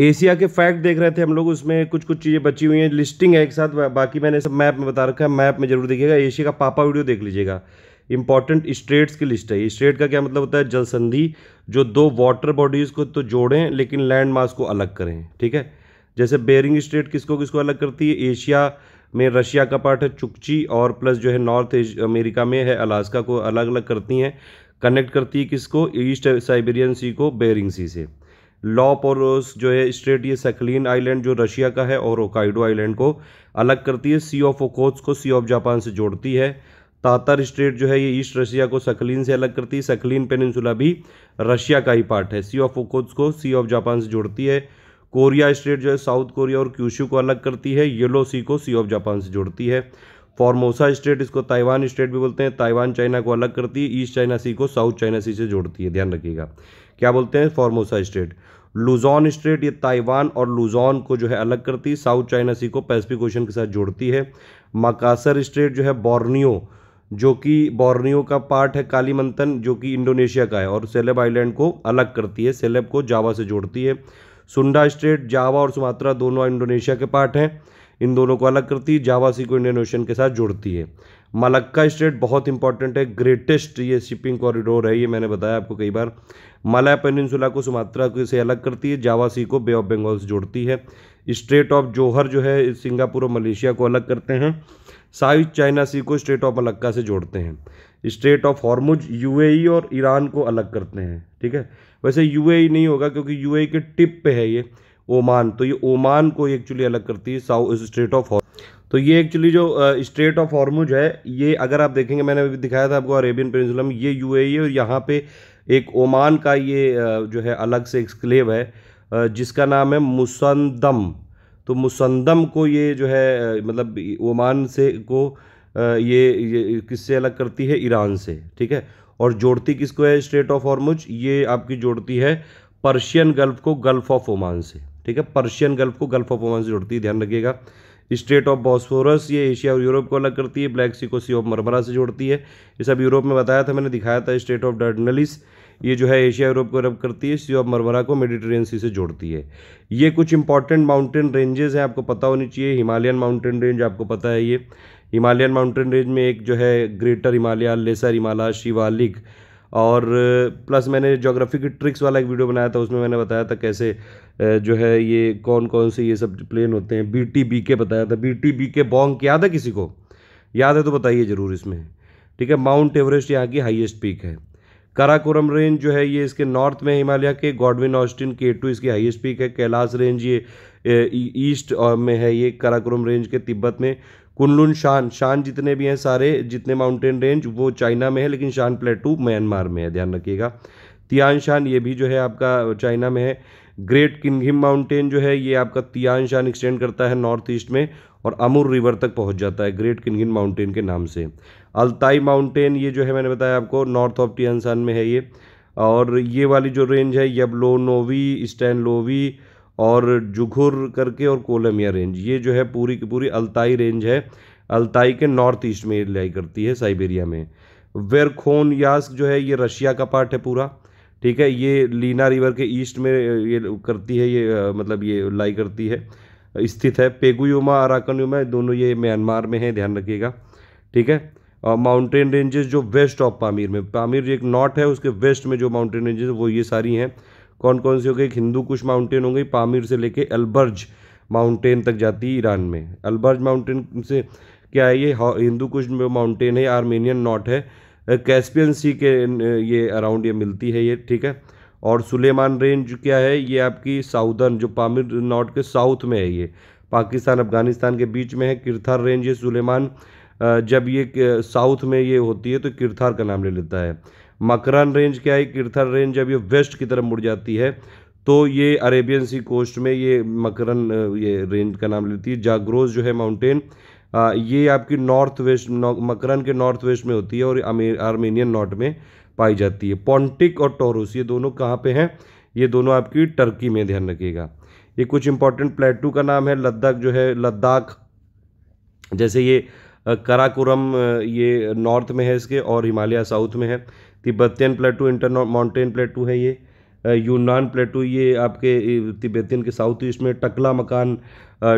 Asia के fact देख रहे थे हम लोग उसमें कुछ कुछ चीज़ें बची हुई हैं लिस्टिंग है एक साथ बाकी मैंने सब मैप में बता रखा है मैप में जरूर देखिएगा एशिया का पापा वीडियो देख लीजिएगा इंपॉर्टेंट स्टेट्स की लिस्ट है स्टेट का क्या मतलब होता है जल संधि जो दो वाटर बॉडीज़ को तो जोड़ें लेकिन लैंड मार्क्स को अलग करें ठीक है जैसे बेरिंग स्टेट किसको किसको अलग करती है एशिया में रशिया का पार्ट है चुकची और प्लस जो है नॉर्थ अमेरिका में है अलास्का को अलग अलग करती हैं कनेक्ट करती है किसको ईस्ट साइबेरियन सी को बेरिंग सी से लॉप और जो है स्ट्रेट ये सेकलिन आइलैंड जो रशिया का है और ओकाइडो आइलैंड को अलग करती है सी ऑफ ओकोत्स को सी ऑफ जापान से जोड़ती है तातर स्ट्रेट जो है ये ईस्ट रशिया को सकलिन से अलग करती है सकलिन पेनिनसुला भी रशिया का ही पार्ट है सी ऑफ ओकोत्स को सी ऑफ जापान से जोड़ती है कोरिया स्ट्रेट जो है साउथ कोरिया और क्यूशू को अलग करती है येलो सी को सी ऑफ जापान से जोड़ती है फॉर्मोसा स्टेट इसको ताइवान स्टेट भी बोलते हैं ताइवान चाइना को अलग करती है ईस्ट चाइना सी को साउथ चाइना सी से जोड़ती है ध्यान रखिएगा क्या बोलते हैं फॉर्मोसा स्ट्रेट लुजॉन स्ट्रेट ये ताइवान और लुजॉन को जो है अलग करती है साउथ चाइना सी को पैसिफिक ओशन के साथ जोड़ती है मकासर स्ट्रेट जो है बॉर्नियो जो कि बॉर्नियो का पार्ट है काली मंथन जो कि इंडोनेशिया का है और सेलेब आइलैंड को अलग करती है सेलेब को जावा से जोड़ती है सुंडा स्ट्रेट जावा और सुमात्रा दोनों इंडोनेशिया के पार्ट हैं इन दोनों को अलग करती है जावा सी को इंडियन ओशन के साथ जोड़ती है मलक्का स्टेट बहुत इंपॉर्टेंट है ग्रेटेस्ट ये शिपिंग कॉरिडोर है ये मैंने बताया आपको कई बार मलय पेनिनसुला को सुमात्रा से अलग करती है जावा सी को बे ऑफ बंगाल से जोड़ती है स्ट्रेट ऑफ जोहर जो है सिंगापुर और मलेशिया को अलग करते हैं साउथ चाइना सी को स्ट्रेट ऑफ मलक्का से जोड़ते हैं स्ट्रेट ऑफ हॉर्मुज यू और ईरान को अलग करते हैं ठीक है वैसे यू नहीं होगा क्योंकि यू के टिप पे है ये ओमान तो ये ओमान को एक्चुअली अलग करती है साउथ स्ट्रेट ऑफ तो ये एक्चुअली जो स्ट्रेट ऑफ हॉर्मुज है ये अगर आप देखेंगे मैंने अभी दिखाया था आपको अरेबियन पेनिनसुला में ये यू e है और यहाँ पे एक ओमान का ये जो है अलग से एक्सक्लेव है जिसका नाम है मुसंदम तो मुसंदम को ये जो है मतलब ओमान से को ये ये किससे अलग करती है ईरान से ठीक है और जोड़ती किसको है स्ट्रेट ऑफ हॉर्मुज ये आपकी जोड़ती है पर्शियन गल्फ को गल्फ ऑफ ओमान से ठीक है पर्शियन गल्फ को गल्फ ऑफ ओमान से जोड़ती है ध्यान रखिएगा स्ट्रेट ऑफ बॉस्फोरस ये एशिया और यूरोप को अलग करती है ब्लैक सी को सी ऑफ मरमरा से जोड़ती है ये सब यूरोप में बताया था मैंने दिखाया था स्ट्रेट ऑफ डर्नलिस ये जो है एशिया यूरोप को अलग करती है सी ऑफ मरमरा को मेडिटेरियन सी से जोड़ती है ये कुछ इंपॉर्टेंट माउंटेन रेंजेस हैं आपको पता होनी चाहिए हिमालयन माउंटेन रेंज आपको पता है ये हिमालयन माउंटेन रेंज में एक जो है ग्रेटर हिमालय लेसर हिमालय शिवालिक और प्लस मैंने जोग्राफ़ी की ट्रिक्स वाला एक वीडियो बनाया था उसमें मैंने बताया था कैसे जो है ये कौन कौन से ये सब प्लेन होते हैं बी टी बी के बताया था बी टी बी के बॉन्ग याद है किसी को याद है तो बताइए ज़रूर इसमें ठीक है माउंट एवरेस्ट यहाँ की हाईएस्ट पीक है काराकोरम रेंज जो है ये इसके नॉर्थ में हिमालय के गॉडविन ऑस्टिन के टू इसकी हाइएस्ट पीक है कैलाश रेंज ये ईस्ट e-, में है ये काराकोरम रेंज के तिब्बत में कुनलुन शान शान जितने भी हैं सारे जितने माउंटेन रेंज वो चाइना में है लेकिन शान प्लेटू म्यांमार में है ध्यान रखिएगा तियान शान ये भी जो है आपका चाइना में है ग्रेट किन्घिम माउंटेन जो है ये आपका तियान शान एक्सटेंड करता है नॉर्थ ईस्ट में और अमूर रिवर तक पहुंच जाता है ग्रेट किन्घिन माउंटेन के नाम से अल्ताई माउंटेन ये जो है मैंने बताया आपको नॉर्थ ऑफ शान में है ये और ये वाली जो रेंज है यबलोनोवी स्टैनलोवी और जुघुर करके और कोलमिया रेंज ये जो है पूरी की पूरी अल्ताई रेंज है अल्ताई के नॉर्थ ईस्ट में लाई करती है साइबेरिया में वेरखोन यास्क जो है ये रशिया का पार्ट है पूरा ठीक है ये लीना रिवर के ईस्ट में ये करती है ये मतलब ये लाई करती है स्थित है पेगुयोमा युमा दोनों ये म्यांमार में है ध्यान रखिएगा ठीक है और माउंटेन रेंजेस जो वेस्ट ऑफ पामीर में पामीर एक नॉट है उसके वेस्ट में जो माउंटेन रेंजेस वो ये सारी हैं कौन कौन सी हो गई हिंदू कुश माउंटेन हो गई पामिर से लेके अलबर्ज माउंटेन तक जाती है ईरान में अलबर्ज माउंटेन से क्या है ये हिंदू कुश माउंटेन है आर्मेनियन नॉट है कैस्पियन सी के ये अराउंड ये मिलती है ये ठीक है और सुलेमान रेंज क्या है ये आपकी साउदर्न जो पामिर नॉट के साउथ में है ये पाकिस्तान अफगानिस्तान के बीच में है किरथार रेंज ये सुलेमान जब ये साउथ में ये होती है तो किरथार का नाम ले लेता है मकरान रेंज क्या है किर्थन रेंज जब ये वेस्ट की तरफ मुड़ जाती है तो ये अरेबियन सी कोस्ट में ये मकरन ये रेंज का नाम लेती है जागरोज जो है माउंटेन ये आपकी नॉर्थ वेस्ट मकरन के नॉर्थ वेस्ट में होती है और आर्मेनियन नॉर्थ में पाई जाती है पॉन्टिक और टोरस ये दोनों कहाँ पे हैं ये दोनों आपकी टर्की में ध्यान रखिएगा ये कुछ इंपॉर्टेंट प्लेटू का नाम है लद्दाख जो है लद्दाख जैसे ये कराकोरम ये नॉर्थ में है इसके और हिमालय साउथ में है Tibetan plateau inter mountain plateau है ये यूनान प्लेटू ये आपके तिब्बतियन के साउथ ईस्ट में टकला मकान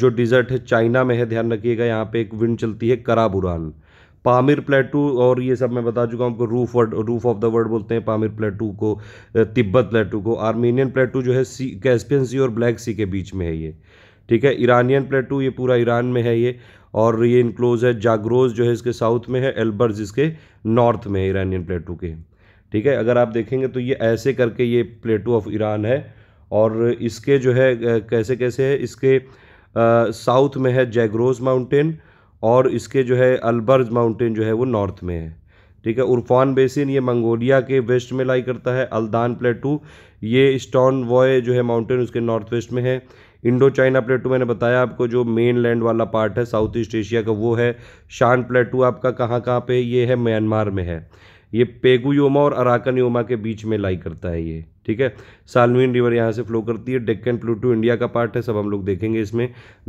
जो डिज़र्ट है चाइना में है ध्यान रखिएगा यहाँ पे एक विंड चलती है कराबुरान पामिर प्लेटू और ये सब मैं बता चुका हूँ आपको roof word roof of the world बोलते हैं पामिर प्लेटू को तिब्बत प्लेटू को आर्मीनियन प्लेटू जो है सी कैस्पियन सी और ब्लैक सी के बीच में है ये ठीक है ईरानियन प्लेटू ये पूरा ईरान में है ये और ये इनक्लोज है जागरोज जो है इसके साउथ में है एल्बर्ज इसके नॉर्थ में है ईरानियन प्लेटू के ठीक है अगर आप देखेंगे तो ये ऐसे करके ये प्लेटू ऑफ ईरान है और इसके जो है कैसे कैसे है इसके साउथ में है जैगरोज माउंटेन और इसके जो है अल्बर्ज माउंटेन जो है वो नॉर्थ में है ठीक है उर्फान बेसिन ये मंगोलिया के वेस्ट में लाई करता है अलदान प्लेटू ये स्टॉन वॉय जो है माउंटेन उसके नॉर्थ वेस्ट में है इंडो चाइना प्लेटू मैंने बताया आपको जो मेन लैंड वाला पार्ट है साउथ ईस्ट एशिया का वो है शान प्लेटू आपका कहाँ कहाँ पे ये है म्यांमार में है ये पेगू योमा और अराकन योमा के बीच में लाई करता है ये ठीक है सालवीन रिवर यहाँ से फ्लो करती है डेक्कन प्लेटू इंडिया का पार्ट है सब हम लोग देखेंगे इसमें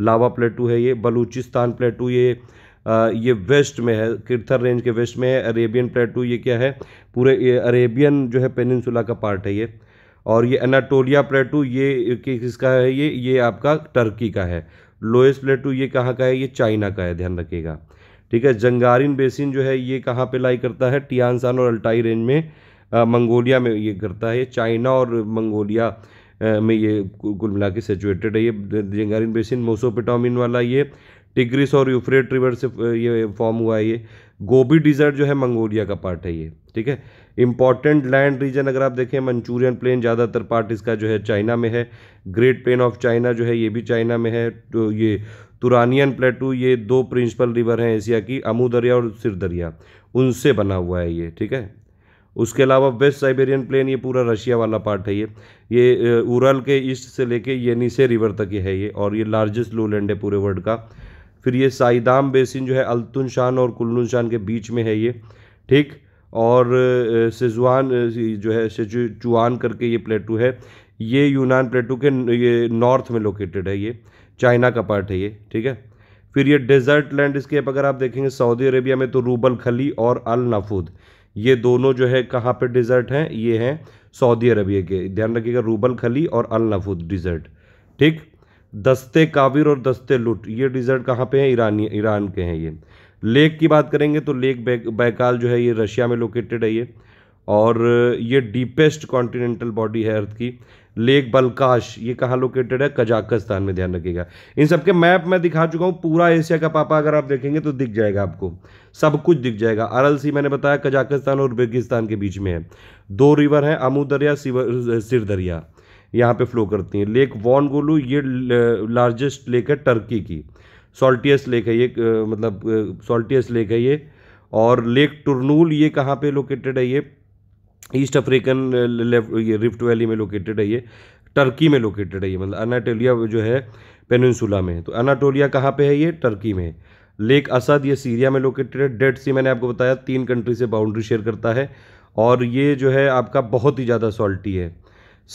लावा प्लेटू है ये बलूचिस्तान प्लेटू ये आ, ये वेस्ट में है किरथर रेंज के वेस्ट में है अरेबियन प्लेटू ये क्या है पूरे अरेबियन जो है पेनिनसुला का पार्ट है ये और ये अनाटोलिया प्लेटू ये किसका है ये ये आपका टर्की का है लोएस्ट प्लेटू ये कहाँ का है ये चाइना का है ध्यान रखिएगा ठीक है जंगारिन बेसिन जो है ये कहाँ पे लाई करता है टियानसान और अल्टाई रेंज में आ, मंगोलिया में ये करता है ये चाइना और मंगोलिया आ, में ये कुल मिला के सेचुएटेड है ये जंगारिन बेसिन मोसोपिटामिन वाला ये टिग्रिस और यूफ्रेट रिवर से ये फॉर्म हुआ है ये गोबी डिज़र्ट जो है मंगोलिया का पार्ट है ये ठीक है इंपॉर्टेंट लैंड रीजन अगर आप देखें मंचूरियन प्लेन ज़्यादातर पार्ट इसका जो है चाइना में है ग्रेट प्लेन ऑफ चाइना जो है ये भी चाइना में है तो ये तुरानियन प्लेटू ये दो प्रिंसिपल रिवर हैं एशिया की अमू दरिया और सिर दरिया उनसे बना हुआ है ये ठीक है उसके अलावा वेस्ट साइबेरियन प्लेन ये पूरा रशिया वाला पार्ट है ये ये उरल के ईस्ट से लेके येनीसे रिवर तक ये है ये और ये लार्जेस्ट लोलैंड है पूरे वर्ल्ड का फिर ये साइदाम बेसिन जो है अलतुन शान और कुल्लू शान के बीच में है ये ठीक और सेजुआन जो है सेचुआन करके ये प्लेटू है ये यूनान प्लेटू के ये नॉर्थ में लोकेटेड है ये चाइना का पार्ट है ये ठीक है फिर ये डेजर्ट स्केप अगर आप देखेंगे सऊदी अरेबिया में तो रूबल खली और अल नफूद ये दोनों जो है कहाँ पर डिज़र्ट हैं ये हैं सऊदी अरबिया के ध्यान रखिएगा रूबल खली और अल नफूद डिज़र्ट ठीक दस्ते काबिर और दस्ते लुट ये डिज़र्ट कहाँ पे हैं ईरानी ईरान के हैं ये लेक की बात करेंगे तो लेक बैकाल जो है ये रशिया में लोकेटेड है ये और ये डीपेस्ट कॉन्टिनेंटल बॉडी है अर्थ की लेक बलकाश ये कहाँ लोकेटेड है कजाकिस्तान में ध्यान रखिएगा इन सब के मैप मैं दिखा चुका हूँ पूरा एशिया का पापा अगर आप देखेंगे तो दिख जाएगा आपको सब कुछ दिख जाएगा अरल सी मैंने बताया कजाकिस्तान और उज्बेकिस्तान के बीच में है दो रिवर हैं अमू दरिया सिर दरिया यहाँ पे फ्लो करती हैं लेक वॉन गोलू ये लार्जेस्ट लेक है टर्की की सॉल्टियस मतलब, लेक है ये मतलब सॉल्टियस लेक है ये और लेक टर्नूल ये कहाँ पे लोकेटेड है ये ईस्ट अफ्रीकन ये रिफ्ट वैली में लोकेटेड है ये टर्की में लोकेटेड है ये मतलब अनाटोलिया जो है पेनसुला में तो अनाटोलिया कहाँ पे है ये टर्की में लेक असद ये सीरिया में लोकेटेड है डेड सी मैंने आपको बताया तीन कंट्री से बाउंड्री शेयर करता है और ये जो है आपका बहुत ही ज़्यादा सॉल्टी है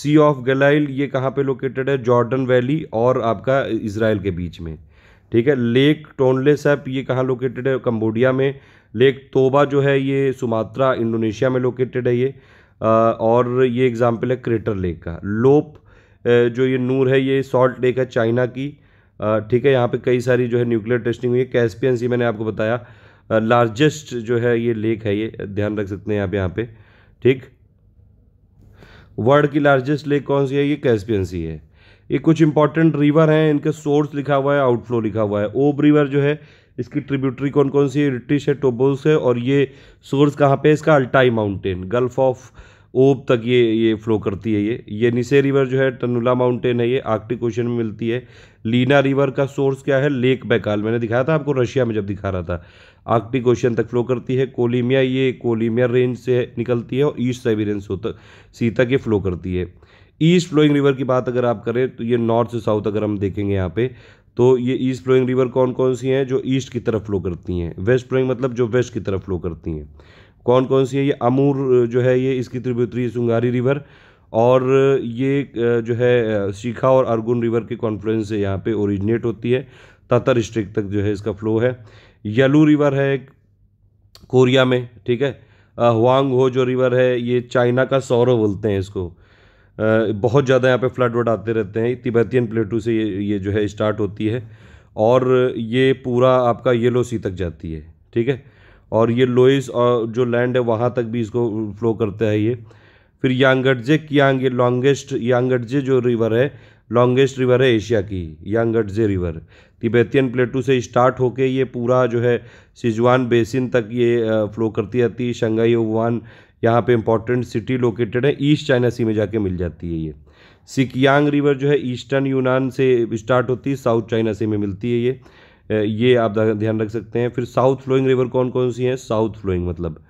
सी ऑफ गलाइल ये कहाँ पे लोकेटेड है जॉर्डन वैली और आपका इसराइल के बीच में ठीक है लेक टोनले सैप ये कहाँ लोकेटेड है कम्बोडिया में लेक तोबा जो है ये सुमात्रा इंडोनेशिया में लोकेटेड है ये और ये एग्ज़ाम्पल है क्रेटर लेक का लोप जो ये नूर है ये सॉल्ट लेक है चाइना की ठीक है यहाँ पे कई सारी जो है न्यूक्लियर टेस्टिंग हुई है कैसपियन सी मैंने आपको बताया लार्जेस्ट जो है ये लेक है ये ध्यान रख सकते हैं आप यहाँ पे ठीक वर्ल्ड की लार्जेस्ट लेक कौन सी है ये कैस्पियन सी है ये कुछ इंपॉर्टेंट रिवर हैं इनके सोर्स लिखा हुआ है आउटफ्लो लिखा हुआ है ओब रिवर जो है इसकी ट्रिब्यूटरी कौन कौन सी है रिटिश है टोबोस है और ये सोर्स कहाँ पे है इसका अल्टाई माउंटेन गल्फ ऑफ ओब तक ये ये फ्लो करती है ये ये निसे रिवर जो है टनुला माउंटेन है ये आर्कटिक ओशन में मिलती है लीना रिवर का सोर्स क्या है लेक बैकाल मैंने दिखाया था आपको रशिया में जब दिखा रहा था आर्कटिक ओशन तक फ्लो करती है कोलिमिया ये कोलिमिया रेंज से निकलती है और ईस्ट साइबेरियन सो तक सी तक ये फ्लो करती है ईस्ट फ्लोइंग रिवर की बात अगर आप करें तो ये नॉर्थ से साउथ अगर हम देखेंगे यहाँ पे तो ये ईस्ट फ्लोइंग रिवर कौन कौन सी हैं जो ईस्ट की तरफ फ्लो करती हैं वेस्ट फ्लोइंग मतलब जो वेस्ट की तरफ फ्लो करती हैं कौन कौन सी है ये अमूर जो है ये इसकी त्रिपुत्री सुंगारी रिवर और ये जो है शिखा और अर्गुन रिवर के कॉन्फ्लुएंस से यहाँ पे ओरिजिनेट होती है ततर डिस्ट्रिक्ट तक जो है इसका फ्लो है येलो रिवर है कोरिया में ठीक है हुआंग हो जो रिवर है ये चाइना का सौरव बोलते हैं इसको बहुत ज़्यादा यहाँ पे फ्लड वड आते रहते हैं तिब्बतियन प्लेटू से ये ये जो है स्टार्ट होती है और ये पूरा आपका येलो सी तक जाती है ठीक है और ये लोइस और जो लैंड है वहाँ तक भी इसको फ्लो करता है ये फिर यांगटजे यांग लॉन्गेस्ट यांगटजे जो रिवर है लॉन्गेस्ट रिवर है एशिया की यांगटजे रिवर तिबेतियन प्लेटू से स्टार्ट होके ये पूरा जो है सिजवान बेसिन तक ये फ्लो करती रहती है शंघाई ओवान यहाँ पे इंपॉर्टेंट सिटी लोकेटेड है ईस्ट चाइना सी में जाके मिल जाती है ये सिकियांग रिवर जो है ईस्टर्न यूनान से स्टार्ट होती है साउथ चाइना सी में मिलती है ये ये आप ध्यान रख सकते हैं फिर साउथ फ्लोइंग रिवर कौन कौन सी हैं साउथ फ्लोइंग मतलब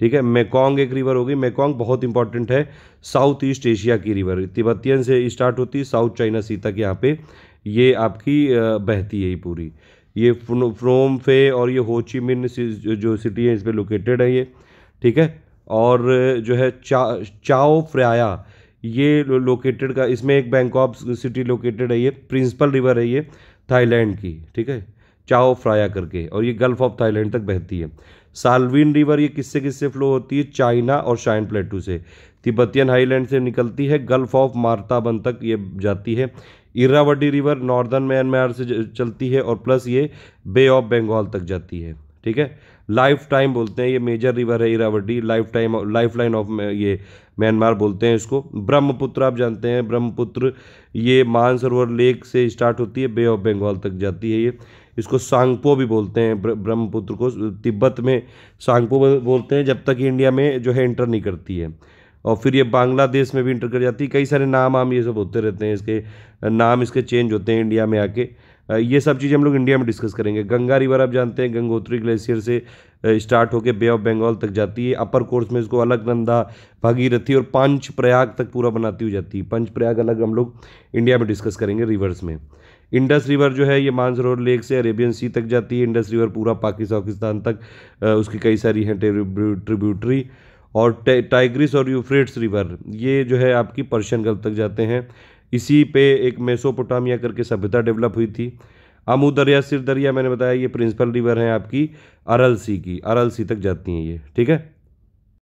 ठीक है मेकोंग एक रिवर होगी मेकोंग बहुत इंपॉर्टेंट है साउथ ईस्ट एशिया की रिवर तिब्बतियन से स्टार्ट होती है साउथ चाइना सी तक यहाँ पे ये आपकी बहती है ये पूरी ये फ्रोम फे और ये होची मिन जो सिटी है इस पर लोकेटेड है ये ठीक है और जो है चा चाओ फ्राया ये लोकेटेड का इसमें एक बैंकॉक सिटी लोकेटेड है ये प्रिंसिपल रिवर है ये थाईलैंड की ठीक है चाओ फ्राया करके और ये गल्फ ऑफ थाईलैंड तक बहती है सालवीन रिवर ये किससे किससे फ्लो होती है चाइना और शाइन प्लेटू से तिब्बतियन हाईलैंड से निकलती है गल्फ ऑफ मार्ताबन तक ये जाती है इरावटी रिवर नॉर्दर्न म्यांमार से चलती है और प्लस ये बे ऑफ बंगाल तक जाती है ठीक है लाइफ टाइम बोलते हैं ये मेजर रिवर है Irrawaddy life time lifeline of ये म्यांमार बोलते हैं इसको ब्रह्मपुत्र आप जानते हैं ब्रह्मपुत्र ये मानसरोवर लेक से स्टार्ट होती है बे ऑफ बंगाल तक जाती है ये इसको सांगपो भी बोलते हैं ब्रह्मपुत्र को तिब्बत में सांगपो बोलते हैं जब तक इंडिया में जो है इंटर नहीं करती है और फिर ये बांग्लादेश में भी इंटर कर जाती है कई सारे नाम आम ये सब होते रहते हैं इसके नाम इसके चेंज होते हैं इंडिया में आके ये सब चीज़ें हम लोग इंडिया में डिस्कस करेंगे गंगा रिवर आप जानते हैं गंगोत्री ग्लेशियर से स्टार्ट होकर बे ऑफ बंगाल तक जाती है अपर कोर्स में इसको अलग नंदा भागीरथी और पंच प्रयाग तक पूरा बनाती हुई जाती है पंच प्रयाग अलग हम लोग इंडिया में डिस्कस करेंगे रिवर्स में इंडस रिवर जो है ये मानसरोवर लेक से अरेबियन सी तक जाती है इंडस रिवर पूरा पाकिस्तान तक उसकी कई सारी हैं ट्रिब्यूटरी और टाइग्रिस और यूफ्रेट्स रिवर ये जो है आपकी पर्शियन गल्फ तक जाते हैं इसी पे एक मेसोपोटामिया करके सभ्यता डेवलप हुई थी आमू दरिया सिर दरिया मैंने बताया ये प्रिंसिपल रिवर है आपकी अरल सी की अरल सी तक जाती हैं ये ठीक है